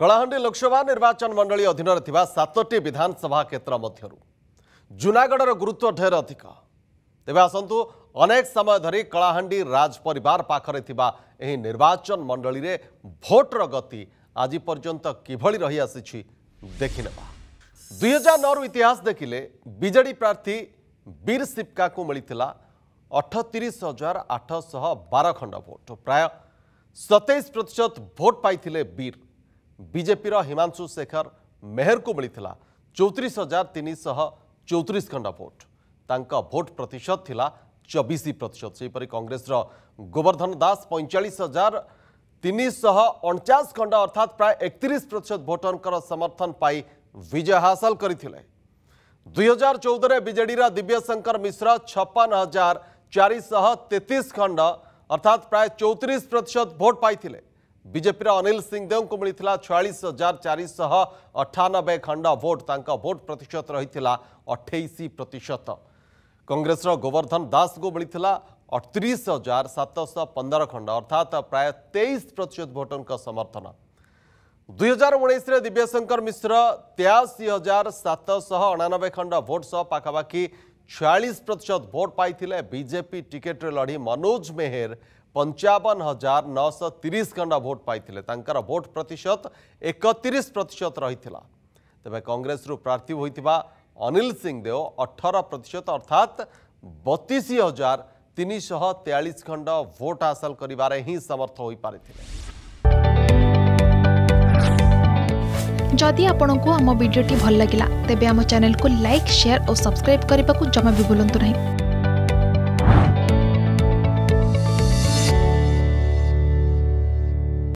କଳାହାଣ୍ଡି ଲୋକସଭା ନିର୍ବାଚନ ମଣ୍ଡଳୀ ଅଧୀନରେ ଥିବା ସାତଟି ବିଧାନସଭା କ୍ଷେତ୍ର ମଧ୍ୟରୁ ଜୁନାଗଡ଼ର ଗୁରୁତ୍ୱ ଢେର ଅଧିକ ତେବେ ଆସନ୍ତୁ ଅନେକ ସମୟ ଧରି କଳାହାଣ୍ଡି ରାଜ ପରିବାର ପାଖରେ ଥିବା ଏହି ନିର୍ବାଚନ ମଣ୍ଡଳୀରେ ଭୋଟର ଗତି ଆଜି ପର୍ଯ୍ୟନ୍ତ କିଭଳି ରହିଆସିଛି ଦେଖିନେବା ଦୁଇହଜାର ନଅରୁ ଇତିହାସ ଦେଖିଲେ ବିଜେଡ଼ି ପ୍ରାର୍ଥୀ ବୀର ସିପ୍କାକୁ ମିଳିଥିଲା ଅଠତିରିଶ ହଜାର ଆଠଶହ ବାର ଖଣ୍ଡ ଭୋଟ ପ୍ରାୟ ସତେଇଶ ପ୍ରତିଶତ ଭୋଟ ପାଇଥିଲେ ବୀର बीजेपी हिमांशु शेखर मेहर को मिलता चौतीस हजार तीन शह चौतीस खंड भोट ताक भोट प्रतिशत थिला चबीश प्रतिशत से कंग्रेस गोवर्धन दास पैंचाश हजार तीन शह अणचाश खंड अर्थात प्राय एक प्रतिशत भोटर समर्थन पाई विजय हासल कर दुई हजार चौदह विजेडर दिव्यशंकर मिश्र छपन हजार चार शह तेतीस खंड अर्थात प्राय चौतीस प्रतिशत भोट पाई बीजेपी अनिल सिंहदेव को मिलता छयास हजार चार शह अठानबे खंड भोट ता भोट प्रतिशत रही अठाई प्रतिशत कंग्रेस गोवर्धन दास को मिलता अड़तीस हजार सतश पंदर खंड अर्थात प्राय तेईस प्रतिशत भोटर समर्थन दुई हजार दिव्यशंकर मिश्र तेयासी हजार सतश अणानबे खंड भोट सह पखापाखि छयास प्रतिशत भोट पाई बीजेपी टिकेट लड़ी मनोज मेहर पंचावन हजार नौश तीस खंड भोट पाई भोट प्रतिशत एकतीस प्रतिशत रही तेज कंग्रेस प्रार्थी होता अनिल सिंह देव अठर प्रतिशत अर्थात बतीस हजार तीन शह तेयास खंड भोट हासिल कर समर्थ हो पारे जदि आपण को आम भिडी भल लगा तेब आम चेल को लाइक सेयार और सब्सक्राइब करने को जमा भी बुलां नहीं